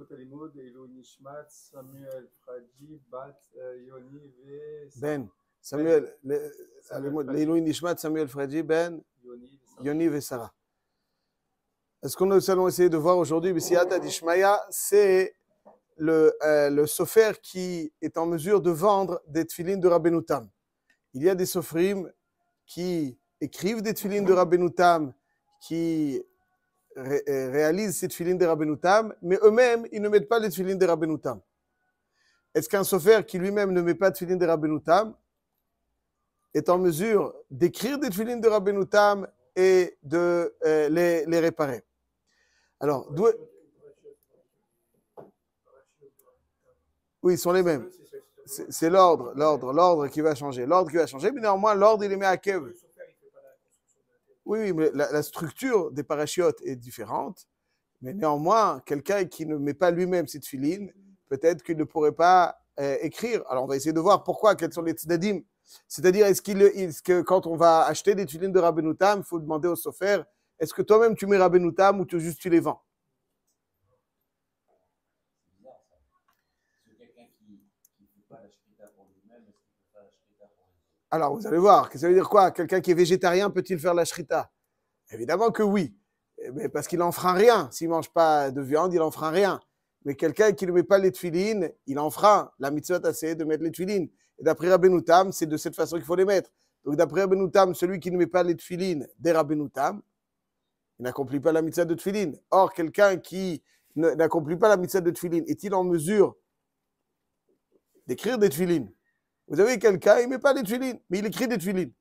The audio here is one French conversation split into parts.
Euh, ben, Samuel, אילו ben. Samuel סמיאל פחג'י, בת יוני Ben בן. Ce que nous allons essayer de voir aujourd'hui, Dishmaya, c'est le, euh, le sofer qui est en mesure de vendre des tefilines de Rabbenoutam. Il y a des sofrim qui écrivent des tefilines de Rabbenoutam, qui euh, réalisent ces de Rabbenoutam, mais eux-mêmes, ils ne mettent pas les filin de Rabbenoutam. Est-ce qu'un sofer qui lui-même ne met pas de filin de Rabbenoutam est en mesure d'écrire des filin de Rabbenoutam et de euh, les, réparer Alors, Oui, ils sont les mêmes. C'est l'ordre, l'ordre, l'ordre qui va changer. L'ordre qui va changer, mais néanmoins, l'ordre, il est mis à Kev. Oui, mais la, structure des parachutes est différente. Mais néanmoins, quelqu'un qui ne met pas lui-même cette filine, peut-être qu'il ne pourrait pas euh, écrire. Alors, on va essayer de voir pourquoi, quels sont les tzedadim. C'est-à-dire, est-ce qu'il, est que quand on va acheter des tulines de Rabbenoutam, il faut demander au sofer, est-ce que toi-même tu mets Rabbenoutam ou juste tu les vends Alors, vous allez voir, ça veut dire quoi Quelqu'un qui est végétarien peut-il faire la shrita Évidemment que oui, mais eh ben, parce qu'il n'en fera rien. S'il ne mange pas de viande, il n'en fera rien. Mais quelqu'un qui ne met pas les tuilines, il enfreint. La mitzvah, c'est de mettre les tuilines. Et d'après Rabbenoutam, c'est de cette façon qu'il faut les mettre. Donc, d'après Rabbenoutam, celui qui ne met pas les tuilines des Rabbenoutam, il n'accomplit pas la mitzvah de tefilin. Or, quelqu'un qui n'accomplit pas la mitzvah de tefilin, est-il en mesure d'écrire des tuilines vous avez quelqu'un, il ne met pas les tuilines, mais il écrit des tuilines.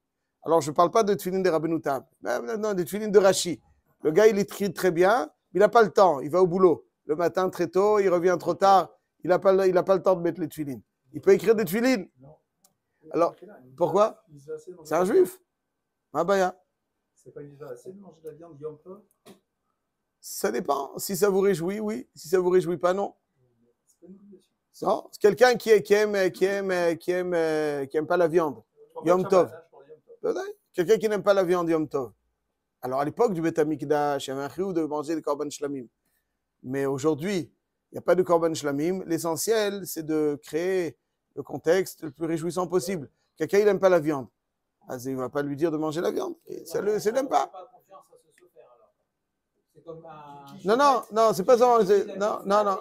Alors, je ne parle pas de tuilines de Rabbeinu Non, non, des tuilines de Rachi. Le gars, il écrit très bien, mais il n'a pas le temps. Il va au boulot. Le matin, très tôt, il revient trop tard. Il n'a pas, il pas le temps de mettre les tuilines. Il peut écrire des tuilines. Alors, pourquoi C'est un juif. Ma baya. Ça dépend. Si ça vous réjouit, oui. Si ça vous réjouit pas, non c'est quelqu'un qui, aime, qui, aime, qui, aime, qui aime pas la viande. Yom Tov. Quelqu'un qui n'aime pas la viande, Yom Tov. Alors à l'époque du Betamikdash, il y avait un de manger des korban shlamim. Mais aujourd'hui, il n'y a pas de korban shlamim. L'essentiel, c'est de créer le contexte le plus réjouissant possible. Quelqu'un, il n'aime pas la viande. Ah, il ne va pas lui dire de manger la viande. Ça ne l'aime pas. Non, non, non, c'est pas ça. Non, non, non.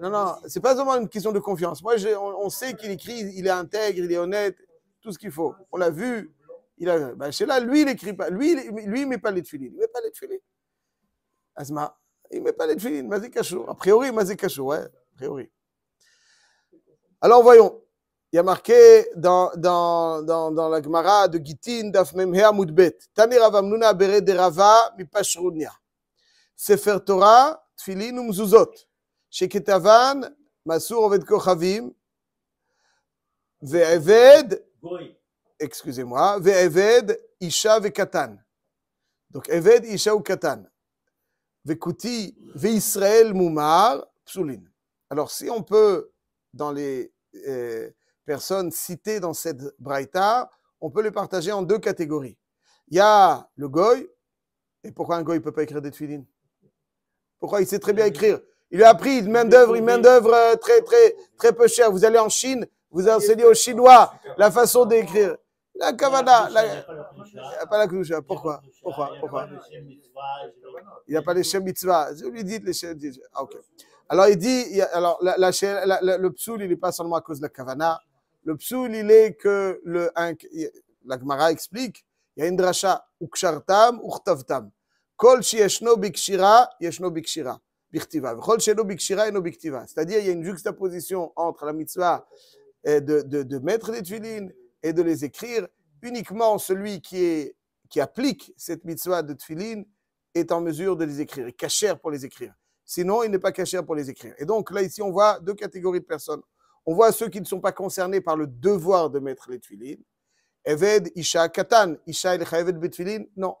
Non, non, c'est pas seulement une question de confiance. Moi, on, sait qu'il écrit, il est intègre, il est honnête, tout ce qu'il faut. On l'a vu. Il a, ben, chez là, lui, il écrit pas. Lui, lui il met pas les tefilines. Il met pas les tefilines. Asma, il met pas les tefilines. Kachou, A priori, Kachou, ouais. A priori. Alors, voyons. Il y a marqué dans, dans, dans, dans la Gemara de Gitin, Daf Memhea Moudbet. Tani Ravamnuna Bere Rava Sefer Torah, Tfilin Umzuzot. Sheketavan, Masur Oved Kochavim, Ve'eved, excusez-moi, Ve'eved, Isha Ve'katan. Donc, Eved, Isha ou Katan. Ve'kuti, ve'israel mumar psulin Alors, si on peut, dans les euh, personnes citées dans cette braïta, on peut les partager en deux catégories. Il y a le goy, et pourquoi un goy ne peut pas écrire des twilin Pourquoi il sait très bien euh, écrire il a appris une main-d'œuvre, une main-d'œuvre euh, très, très, très peu chère. Vous allez en Chine, vous enseignez aux Chinois la façon d'écrire. La Kavana, il a pas la Kudusha. Hein. Pourquoi Pourquoi Pourquoi Il n'y a pas les Shem Mitzvah. Vous lui dites les Shem Ah, ok. Alors, il dit, alors, la, la, le psoul, il n'est pas seulement à cause de la Kavana. Le psoul, il est que le, la Gemara explique, il y a une dracha, ukshartam, uchtavtam. Kol shi yeshno bikshira, yeshno bikshira. C'est-à-dire, il y a une juxtaposition entre la mitzvah de, de, mettre les tuilines et de les écrire. Uniquement celui qui, est, qui applique cette mitzvah de tuilines est en mesure de les écrire, est cachère pour les écrire. Sinon, il n'est pas cachère pour les écrire. Et donc, là, ici, on voit deux catégories de personnes. On voit ceux qui ne sont pas concernés par le devoir de mettre les tuilines. Eved, Isha, Katan. Isha, il Non,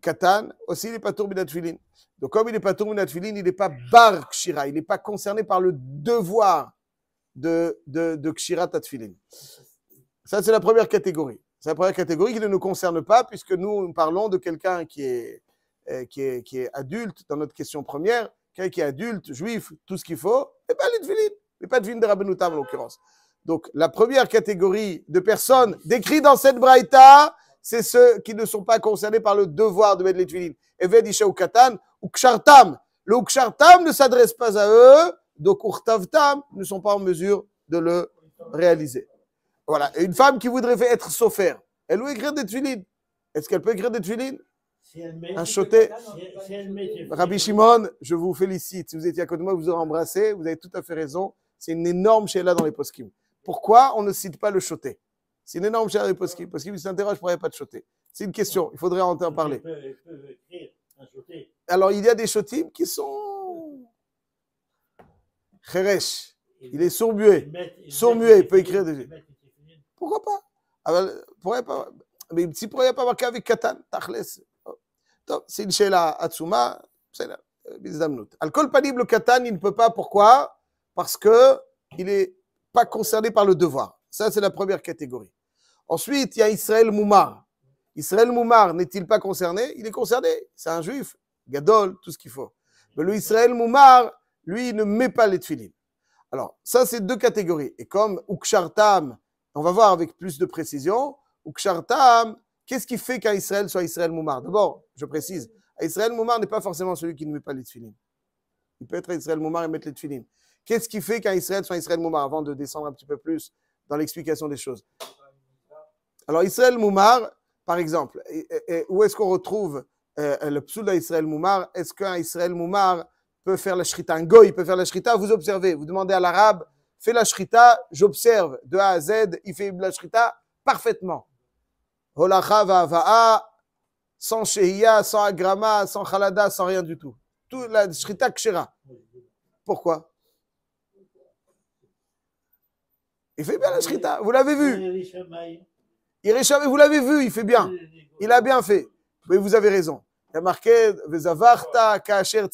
Katan, aussi il n'est pas tourbiné Tfilin. Donc comme il n'est pas tourbiné Tfilin, il n'est pas bar Kshira, il n'est pas concerné par le devoir de, de, de Kshira Tatfilin. Ça, c'est la première catégorie. C'est la première catégorie qui ne nous concerne pas, puisque nous, nous parlons de quelqu'un qui est, euh, qui, est, qui est adulte, dans notre question première, quelqu'un qui est adulte, juif, tout ce qu'il faut, et pas l'atfilin, mais pas vin de Rabbenoutam en l'occurrence. Donc la première catégorie de personnes décrites dans cette Braïta, c'est ceux qui ne sont pas concernés par le devoir de mettre les tuilines. Evedisha ou Katan ou Kshartam. Le Kshartam ne s'adresse pas à eux, donc Urtavtam ne sont pas en mesure de le réaliser. Voilà. une femme qui voudrait être sophère, elle veut écrire des tuilines. Est-ce qu'elle peut écrire des tuilines un choté. Rabbi Shimon, je vous félicite. Si vous étiez à côté de moi, vous aurez embrassé. Vous avez tout à fait raison. C'est une énorme chéla dans les poskim. Pourquoi on ne cite pas le choté c'est une énorme chère parce qu'il s'interroge, pour ne pas de choté C'est une question, il faudrait en, parler. Alors, il y a des chotim qui sont. Kheresh. Il est sourd-muet. Sourd-muet, il peut écrire des. Pourquoi pas Mais ah ben, pourrait pas. Mais si pourrait pas avoir avec Katan, Tachles. C'est une à Atsuma, c'est là. Euh, Alcool panib, le Katan, il ne peut pas. Pourquoi Parce que il n'est pas concerné par le devoir. Ça, c'est la première catégorie. Ensuite, il y a Israël Moumar. Israël Moumar n'est-il pas concerné Il est concerné. C'est un juif, gadol, tout ce qu'il faut. Mais le Israël Moumar, lui, ne met pas les Tfilim. Alors, ça, c'est deux catégories. Et comme Ukshartam, on va voir avec plus de précision, Ukshartam, qu'est-ce qui fait qu'un Israël soit Israël Moumar D'abord, je précise, Israël Moumar n'est pas forcément celui qui ne met pas les Tfilim. Il peut être Israël Moumar et mettre les Tfilim. Qu'est-ce qui fait qu'un Israël soit Israël Moumar Avant de descendre un petit peu plus dans l'explication des choses. Alors, Israël Moumar, par exemple, et, où est-ce qu'on retrouve euh, le psoul d'Israël Moumar Est-ce qu'un Israël Moumar peut faire la shrita Un goy peut faire la shrita Vous observez, vous demandez à l'arabe, fais la shrita, j'observe de A à Z, il fait la shrita parfaitement. Holacha va sans shehiya, sans agrama, sans khalada, sans rien du tout. Tout la shrita kshéra. Pourquoi Il fait bien la shrita, vous l'avez vu. Il vous l'avez vu, il fait bien. Il a bien fait. Mais vous avez raison. Il y a marqué, Kacher,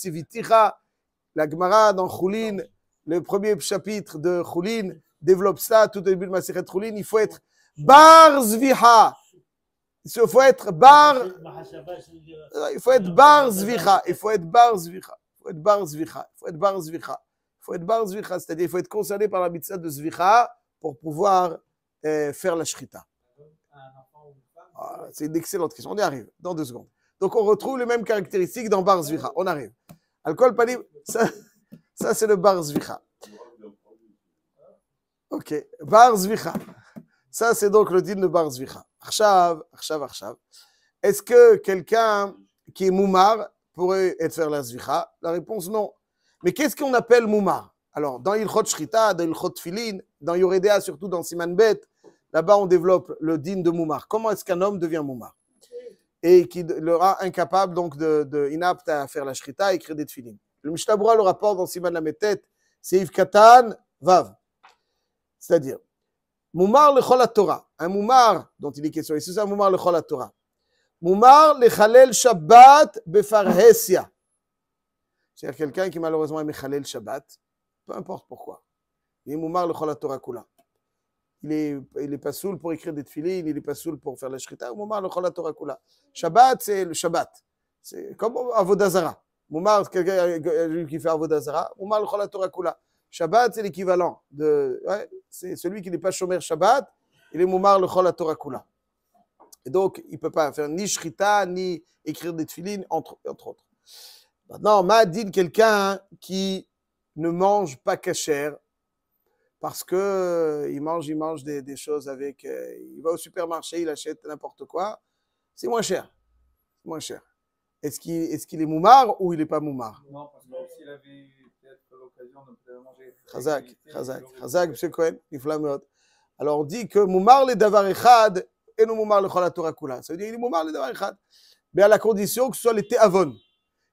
la Gemara dans Choulin, le premier chapitre de Choulin, développe ça tout au début de de Choulin. Il faut être Bar Zviha. Il faut être Bar. Il faut être Bar Zviha. Il faut être Bar Zviha. Il faut être Bar Zviha. Il faut être Bar Zviha. Il faut être Bar Zviha. C'est-à-dire, il faut être concerné par la mitzvah de Zviha pour pouvoir euh, faire la Shrita. Ah, c'est une excellente question. On y arrive dans deux secondes. Donc, on retrouve les mêmes caractéristiques dans Bar Zvira. On arrive. Alcool panim, ça, ça c'est le Bar Zvira. Ok. Bar Zvira. Ça, c'est donc le dîme de Bar Zvira. Arshav, Arshav, Arshav. Est-ce que quelqu'un qui est Moumar pourrait être faire la Zvira La réponse, non. Mais qu'est-ce qu'on appelle Moumar Alors, dans Ilchot Shrita, dans Ilchot Filin, dans Yoredea, surtout dans Siman Bet, Là-bas, on développe le digne de Moumar. Comment est-ce qu'un homme devient Moumar Et qui le rend incapable, donc, de, inapte à faire la shrita et créer des tefilines. Le Mishtabura le rapporte dans Siman c'est Seif Katan, Vav. C'est-à-dire, Moumar le chola Torah. Un Moumar dont il est question et c'est un Moumar le chola Torah. Moumar le Chalel Shabbat Befarhesia. C'est-à-dire quelqu'un qui malheureusement est Chalel Shabbat, peu importe pourquoi. Il est Moumar le chola Torah Kula il n'est pas saoul pour écrire des tefilés, il est pas saoul pour faire la shrita. Moumar le la Shabbat, c'est le Shabbat. C'est comme Avodazara. Moumar, quelqu'un euh, qui fait Avodazara. Moumar le la kula. Shabbat, c'est l'équivalent de. c'est celui qui n'est pas chômer Shabbat, il est Moumar le la Et donc, il ne peut pas faire ni shrita, ni écrire des tefilines, entre, entre autres. Maintenant, m'a quelqu'un qui ne mange pas cachère parce que euh, il mange, il mange des, choses avec. Euh, il va au supermarché, il achète n'importe quoi. C'est moins cher. C'est moins cher. Est-ce qu'il est, moumar ou il n'est pas moumar Non, parce que s'il avait peut-être l'occasion de manger. Khazak, Khazak, Khazak, M. Cohen, il flamme Alors on dit que moumar le davar echad et non moumar le cholatora kula. Ça veut dire qu'il est moumar le davar echad. Mais à la condition que ce soit les te'avon.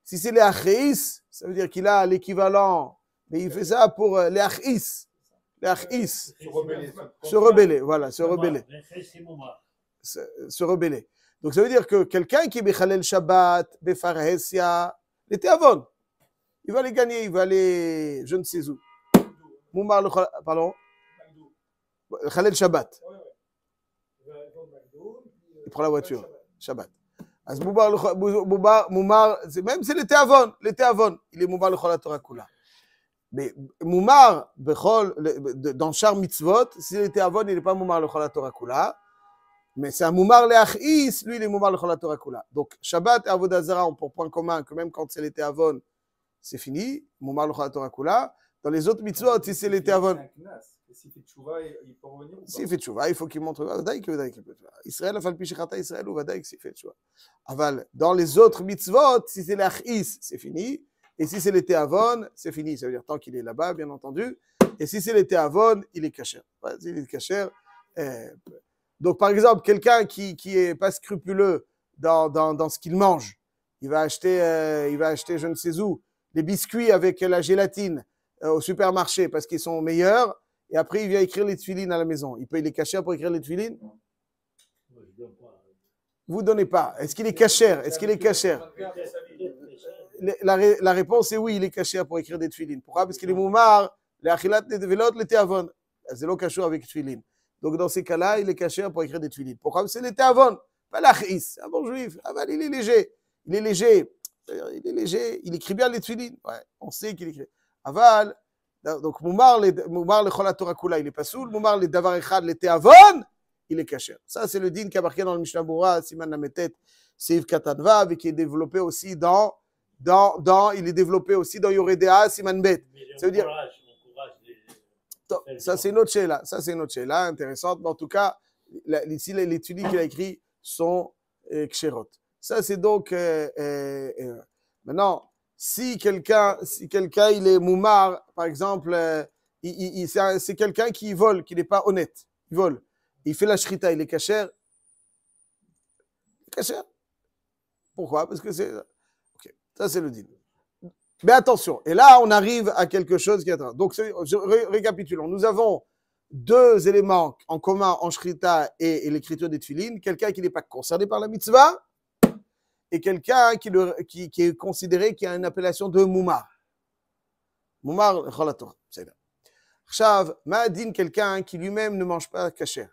Si c'est les achis, ça veut dire qu'il a l'équivalent. Mais il fait ça pour euh, les achis se rebeller. Se rebeller, voilà, se rebeller. Se, rebeller. Donc ça veut dire que quelqu'un qui est Shabbat, Befarhesia, l'été était avant. Il va aller gagner, il va aller je ne sais où. Moumar le pardon Khalel Shabbat. Euh, il prend la voiture. Shabbat. Moumar, même c'est l'été avant, l'été avant, il est Moumar le Torah Kula. Mais Moumar, dans Char Mitzvot, s'il était avon, il n'est pas Moumar le Chola Torah Kula. Mais c'est un Moumar le Achis, lui, il est Moumar le Chola Torah Kula. Donc, Shabbat et Avodazara ont pour point commun que même quand c'est l'été avon, c'est fini. Moumar le Chola Torah Kula. Dans les autres mitzvot, si c'est l'été avon. S'il fait tchouva, il peut revenir S'il fait tchouva, il faut qu'il montre. Israël a fait le Israël ou Vadaïk s'il fait tchouva. Aval, dans les autres mitzvot, si c'est Achis, c'est fini. Et si c'est l'été Avon, c'est fini. Ça veut dire tant qu'il est là-bas, bien entendu. Et si c'est l'été Avon, il est caché. Il est caché. Eh, donc, par exemple, quelqu'un qui, qui est pas scrupuleux dans, dans, dans ce qu'il mange, il va acheter, euh, il va acheter je ne sais où, des biscuits avec la gélatine euh, au supermarché parce qu'ils sont meilleurs. Et après, il vient écrire les tuilines à la maison. Il peut les cacher pour écrire les tuilines Vous donnez pas. Est-ce qu'il est cachère Est-ce qu'il est cachère la, la, réponse est oui, il est caché pour écrire des tuilines. Pourquoi Parce qu'il est moumar, les les velotes, les teavon. C'est l'eau caché avec tuilines. Donc dans ces cas-là, il est caché pour écrire des tuilines. Pourquoi Parce qu'il était théavons. pas l'achis. un bon juif. aval ah, ben, il est léger. Il est léger. Il est léger. Il écrit bien les tuilines. Ouais, on sait qu'il écrit. Aval. Donc moumar, le cholatorakula, il est pas saoul. Moumar, le davar echad, le il est caché. Ça, c'est le din qui a marqué dans le Mishnah Moura, Siman Nametet, Siv Katanvav, et qui est développé aussi dans. Dans, il est développé aussi dans Yoredea, Simanbet. Ça veut dire. Ça, c'est une autre là. Ça, c'est une autre là, intéressante. Mais en tout cas, ici, les, études qu'il a écrit sont euh, Ça, c'est donc. Euh, euh, euh, maintenant, si quelqu'un, si quelqu'un, il est moumar, par exemple, il, c'est quelqu'un qui vole, qui n'est pas honnête. Il vole. Il fait la shrita, il est cachère. Cachère. Pourquoi Parce que c'est. Ça, c'est le dîme. Mais attention, et là, on arrive à quelque chose qui est... Donc, récapitulons. Nous avons deux éléments en commun en Shrita et, l'écriture des Tfilines. Quelqu'un qui n'est pas concerné par la mitzvah et quelqu'un qui, qui, est considéré qui a une appellation de Mouma, Moumar, c'est là. ma Ma'adin, quelqu'un qui lui-même ne mange pas cacher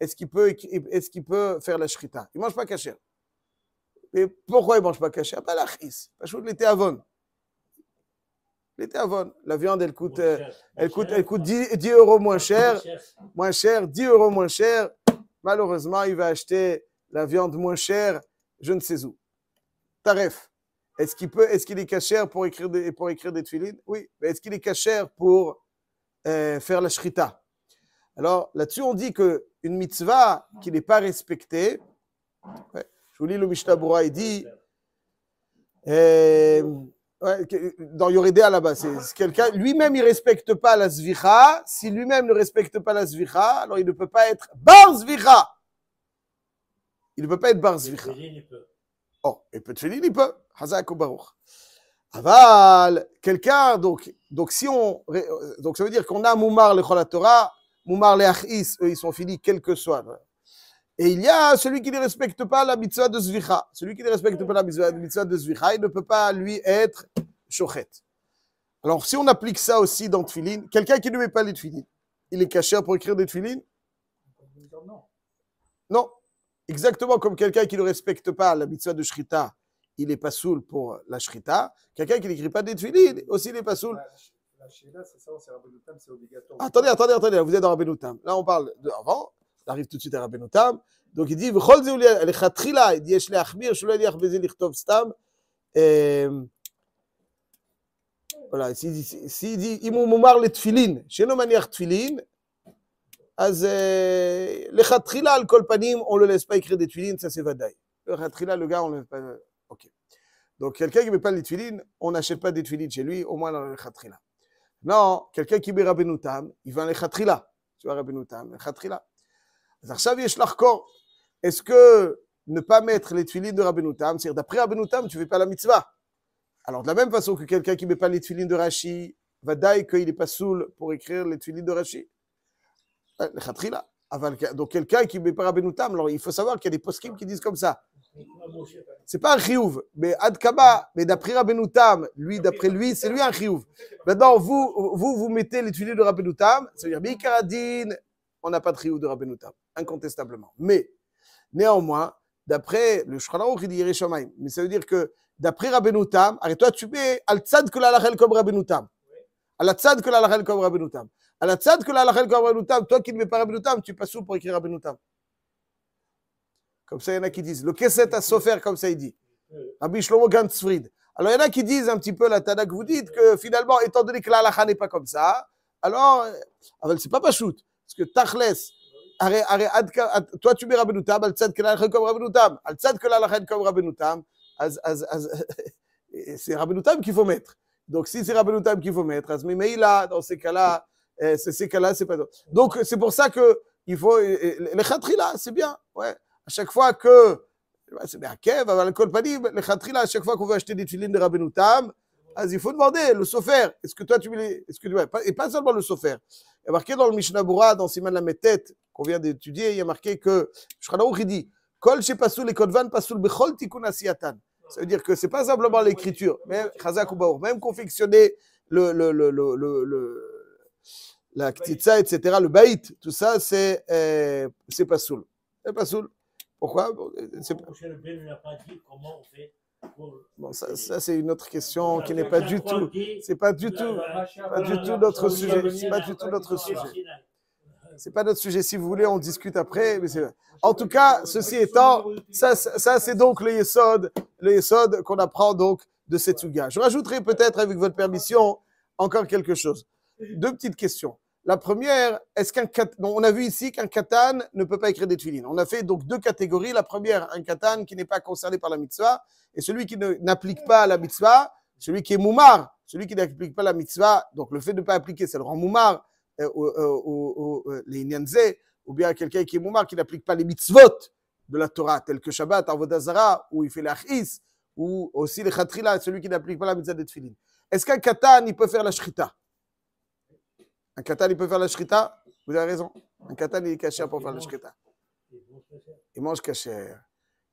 Est-ce qu'il peut, est qu'il peut faire la Shrita Il ne mange pas cacher mais pourquoi il ne mange pas caché Pas ah, bah, la Pas que l'été avon. L'été avon. La viande, elle coûte, euh, elle coûte, elle coûte 10, euros moins cher. Moins cher, 10 euros moins cher. Malheureusement, il va acheter la viande moins chère, je ne sais où. Taref. Est-ce qu'il peut, est-ce qu'il est pour écrire des, pour écrire des Oui. Mais est-ce qu'il est caché pour euh, faire la shrita Alors là-dessus, on dit que une mitzvah qui n'est pas respectée, ouais, je vous lis le Mishnah Bura, il dit euh, dans Yoredea là-bas, c'est quelqu'un, lui-même il ne respecte pas la Zvicha, si lui-même ne respecte pas la Zvicha, alors il ne peut pas être Bar Zvicha. Il ne peut pas être Bar Zvicha. Oh, il peut oh, te il peut. Hazak Baruch. Aval, quelqu'un, donc, donc si on, euh, donc ça veut dire qu'on a Moumar le Torah, Moumar le Achis, eux ils sont finis, quel que soit. Et il y a celui qui ne respecte pas la mitzvah de Zvicha. Celui qui ne respecte pas la mitzvah de Zvicha, il ne peut pas, lui, être Shochet. Alors, si on applique ça aussi dans Tfilin, quelqu'un qui ne met pas les Tfilin, il est caché pour écrire des Tfilin Non. Non. Exactement comme quelqu'un qui ne respecte pas la mitzvah de Shrita, il est pas saoul pour la Shrita. Quelqu'un qui n'écrit pas des Tfilin, aussi il n'est pas saoul. La, Shrita, c'est ça, c'est c'est obligatoire. Attendez, attendez, attendez, vous êtes dans Rabbeinu Là, on parle d'avant. arrive tout de suite à Rabbeinu Tam. Donc il dit, V'chol yesh leachmir, shelo eliach bezin lichtov stam. voilà, s'il dit, אם הוא מומר לתפילין, שאינו מניח תפילין, אז לכתחילה על כל פנים, on le laisse pas écrire des תפילין, ça c'est ודאי. לכתחילה le gars, on le laisse pas... אוקיי. Donc quelqu'un qui ne met pas les tefilines, on n'achète pas des tefilines chez lui, au moins dans le khatrila. Non, quelqu'un qui met Rabbeinu Tam, il va en khatrila. Tu vois Rabbeinu Tam, khatrila. Est-ce que ne pas mettre les tuilines de Rabbeinu Tam, c'est-à-dire d'après Rabbeinu Tam, tu ne fais pas la mitzvah Alors de la même façon que quelqu'un qui ne met pas les tuilines de Rashi, va dire qu'il n'est pas saoul pour écrire les tuilines de Rashi. Euh, ah, donc quelqu'un qui ne met pas Rabbeinu Tam, alors il faut savoir qu'il y a des poskim qui disent comme ça. C'est pas un chiyuv, mais Adkaba, mais d'après Rabbeinu Tam, lui, d'après lui, c'est lui un chiyuv. Maintenant, vous, vous, vous mettez les tuilines de Rabbeinu Tam, cest à dire mais on n'a pas de chiyuv de Rabbeinu Tam incontestablement. Mais, néanmoins, d'après le Shralahu il dit mais ça veut dire que d'après Rabbeinu Tam, arrête-toi, tu mets Al-Tzad que l'Alachel comme Rabbeinu Tam. Al-Tzad que l'Alachel comme Rabbeinu Tam. Al-Tzad que comme Rabbeinu Tam. Toi qui ne mets pas Rabbeinu Tam, tu passes où pour écrire Rabbeinu Tam Comme ça, il y en a qui disent. Le Kesset a souffert, comme ça, il dit. Rabbi Shlomo Gantzfried. Alors, il y en a qui disent un petit peu la Tadak vous dites que finalement, étant donné que l'Allah n'est pas comme ça, alors, c'est euh, ah ben, c'est pas Pachout. Parce que Tachles, הרי, הרי עד כאן, תורת שמי רבנו תם, על צד כלל לכן קום רבנו תם, על צד כלל לכן קום רבנו תם, אז, אז, אז, רבנו תם קיפומטר. Donc, si c'est Rabbeinu Tam qu'il faut mettre, là, dans ces cas-là, euh, ces cas-là, c'est pas Donc, c'est pour ça que il faut. Les khatrila, c'est bien. Ouais. À chaque fois que. C'est bien, Kev, à Kolpanim, les khatrila, à chaque fois qu'on veut acheter des tulines de Rabbeinu Tam, il faut demander le sofer. Est-ce que toi tu veux... est et pas seulement le sofer. Il y a marqué dans le Mishnah Bura, dans Siman la Metet, qu'on vient d'étudier, il y a marqué que Shranaouk dit Kol shepasul et kodvan pasul bechol tikun asiatan. Ça veut dire que c'est pas simplement l'écriture, mais Chazak même confectionner le, le, le, le, la ktitsa, etc., le baït, tout ça, c'est pas euh, soul. C'est pas saoul. Pourquoi pas. comment on fait Bon, ça, c'est une autre question qui n'est pas du tout, c'est pas du tout, pas du tout notre sujet, c'est pas du tout notre sujet. C'est pas notre sujet. Si vous voulez, on discute après. Mais en tout cas, ceci étant, ça, c'est donc le yesod, le yesod qu'on apprend donc de cet Je rajouterai peut-être, avec votre permission, encore quelque chose. Deux petites questions. La première, est-ce qu'un on a vu ici qu'un katan ne peut pas écrire des tuilines. On a fait donc deux catégories. La première, un katan qui n'est pas concerné par la mitzvah, et celui qui n'applique pas la mitzvah, celui qui est moumar, celui qui n'applique pas la mitzvah. Donc le fait de ne pas appliquer, c'est le rend moumar euh, euh, euh ou bien quelqu'un qui est moumar qui n'applique pas les mitzvot de la Torah, tel que Shabbat, Avodazara, où il fait l'achis, ou aussi le khatrila, celui qui n'applique pas la mitzvah des tuilines. Est-ce qu'un katan, il peut faire la shrita? Un katal, il peut faire la shrita Vous avez raison. Un katal, il est caché pour faire la shrita. Il mange caché.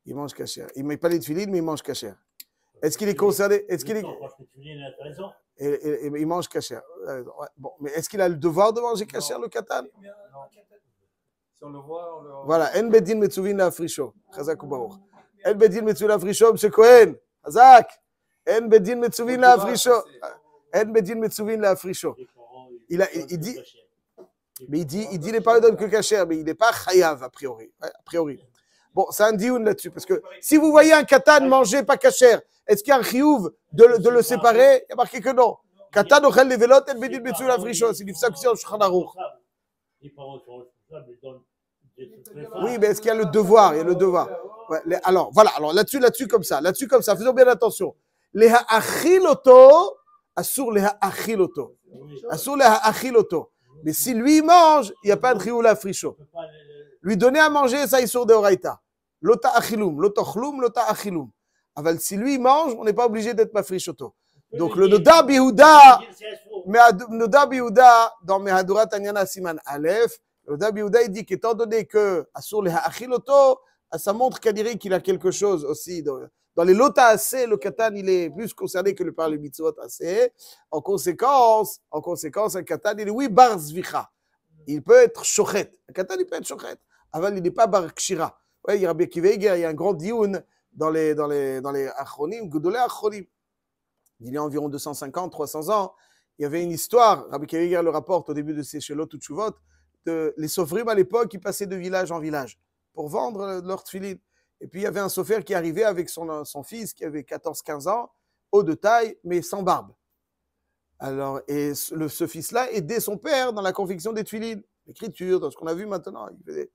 Il mange caché. Il ne met pas les tuiles, mais il mange caché. Euh, est-ce qu'il est concerné Est-ce qu'il est. et, il mange caché. Euh, bon, mais est-ce qu'il a le devoir de manger caché, le katal Si on le voit, le. Voilà. En bedin metzouvin la frisho. Chazak ou baruch. En bedin metzouvin la frisho, M. Cohen. Chazak. En bedin metzouvin la frisho. En bedin metzouvin la frisho il, dit. Mais il dit, il dit les paroles que cachère, mais il n'est pas chayav a priori. A priori. Bon, c'est un dioun là-dessus, parce que si vous voyez un katan manger pas cachère, est-ce qu'il y a un chiyuv de, le, séparer Il y a marqué que non. Katan ochel les velot et bedit betsul la Il dit ça aussi Oui, mais est-ce qu'il y a le devoir Il y a le devoir. alors, voilà. Alors là-dessus, là-dessus comme ça, là-dessus comme ça. Faisons bien attention. Les ha'achiloto, assur les ha'achiloto. Mais si lui mange, il n'y a pas de chioula Lui donner à manger, ça, il sort de Horaïta. Lota achilum, lota chlum, lota achilum. Aval, ah, ben, si lui mange, on n'est pas obligé d'être pas frichoto. Donc le Noda bihouda, Noda Bihuda, dans Mehadurat Tanyana Siman Aleph, le Noda il dit qu'étant donné que assur le Ha'achiloto, ça montre qu'il a quelque chose aussi. Dans les lotas assez, le katan, il est plus concerné que le par le mitzvot assez. En conséquence, en conséquence, un katan, il est oui, bar Il peut être chochet. Un katan, il peut être chochet. Avant, il n'est pas bar kshira. Ouais, il y a il y a un grand dioun dans les, dans les, dans les achronim, Il y a environ 250, 300 ans, il y avait une histoire, Rabbi Kiviger le rapporte au début de ses ou de les sauvrim à l'époque, ils passaient de village en village pour vendre leur tfilin. Et puis il y avait un sophère qui arrivait avec son, fils qui avait 14-15 ans, haut de taille, mais sans barbe. Alors, et ce fils-là aidait son père dans la confection des tuilines, l'écriture, dans ce qu'on a vu maintenant. Il faisait...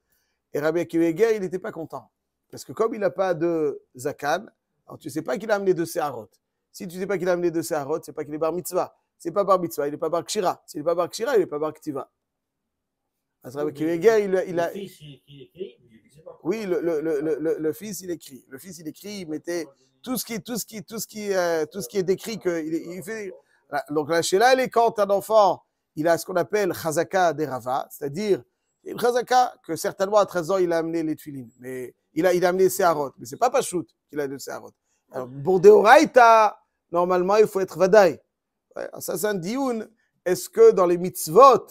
Et Rabbi Akiva il n'était pas content. Parce que comme il n'a pas de zakan, alors tu ne sais pas qu'il a amené de Seharot. Si tu ne sais pas qu'il a amené de ce c'est pas qu'il est bar mitzvah. C'est pas bar mitzvah, il n'est pas bar kshira. S'il n'est pas bar kshira, il n'est pas bar ktiva il, a. Le fils, il, écrit, Oui, le, le, le, le, fils, il écrit. Le fils, il écrit, il mettait ah, tout ce qui, tout ce qui, tout ce qui, euh, tout ce qui est décrit. Que il, fait... Ah, ah, donc la là, elle est quand un enfant, il a ce qu'on appelle Chazaka des Rava, c'est-à-dire une Chazaka que certainement à 13 ans, il a amené les Tuilines. Mais il a, il a amené ses Seharot. Mais c'est pas Pachout qu'il a amené Seharot. Alors, Bourdeuraita, normalement, il faut être Vadaï. assassin dioun. Est-ce que dans les mitzvot,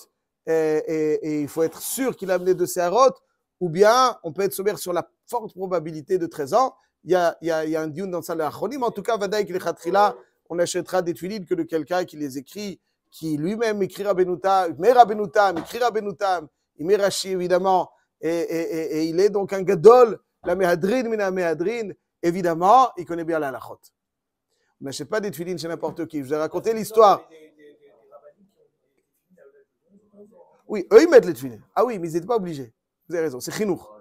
et, il faut être sûr qu'il a amené de harotes, ou bien on peut être sommaire sur la forte probabilité de 13 ans. Il y a, y a, y a un dune dans ça, l'achronyme. En tout cas, Vadaïk Khatrila, on achètera des tuilines que de quelqu'un qui les écrit, qui lui-même écrit Rabbenotam, mera écrira écrit Rabbenotam, il met Rashi évidemment, et, il est donc un gadol, la mehadrine, la évidemment, il connaît bien la lachot. On n'achète pas des tuilines chez n'importe qui. Je vous ai raconté l'histoire. Oui, eux, ils mettent les tuilines. Ah oui, mais ils n'étaient pas obligés. Vous avez raison, c'est chinour.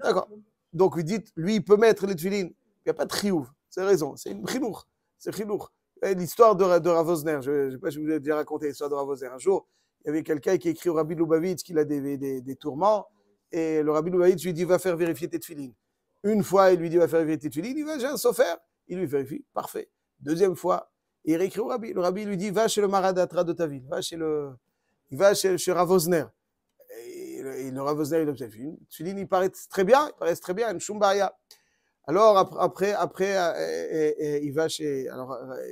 D'accord. Donc, vous dites, lui, il peut mettre les tuilines. Il n'y a pas de chiouf. C'est raison, c'est une chinour. C'est chinour. L'histoire de, de Ravosner, je ne sais pas si je vous ai déjà raconté l'histoire de Ravosner. Un jour, il y avait quelqu'un qui écrit au Rabbi Lubavitch qu'il a des, des, tourments. Et le Rabbi Lubavitch lui dit, va faire vérifier tes tuilines. Une fois, il lui dit, va faire vérifier tes tuilines. Il va, j'ai un sofer. Il lui vérifie, parfait. Deuxième fois, il écrit au Rabbi. Le Rabbi lui dit, va chez le Maradatra de ta ville. Va chez le il va chez, Ravosner, Et, le Ravosner, il observe. Tu il paraît très bien, il paraît très bien, une Shumbaria. Alors après, après, euh, il va chez. Alors, euh, euh,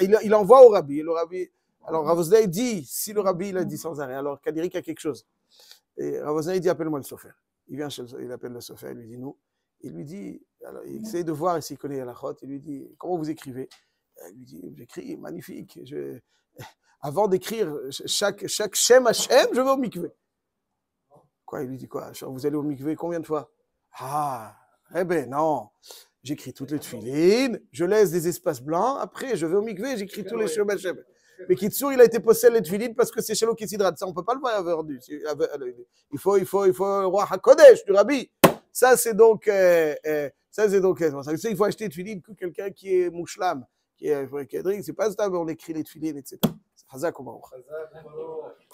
il, il, envoie au rabbi. Le rabbi alors Ravosner, dit, si le rabbi, il a dit sans arrêt, alors Kadirik a quelque chose. Et Ravosner, il dit, appelle-moi le sofer. Il vient chez le, il appelle le sofer, il lui dit, nous. Il lui dit, alors, il essaie de voir s'il connaît la chote, il lui dit, comment vous écrivez il lui dit, j'écris, magnifique, je, avant d'écrire chaque, chaque Shem je vais au Mikveh. Quoi Il lui dit quoi Vous allez au Mikveh combien de fois Ah, eh ben non. J'écris toutes les tuilines, je laisse des espaces blancs, après je vais au Mikveh, j'écris tous les Shem Hachem. Mais Kitsur, il a été possédé les tuilines parce que c'est Shalom qui s'hydrate. Ça, on ne peut pas le voir euh, Il faut, il faut, il faut euh, roi Hakodesh du rabbi. Ça, c'est donc, euh, ça, c'est donc, euh, ça faut acheter les tuilines que quelqu'un qui est mouchlam, qui est cadré. C'est pas ça, on écrit les tuilines, etc. חזק וברוך. חזק וברוך.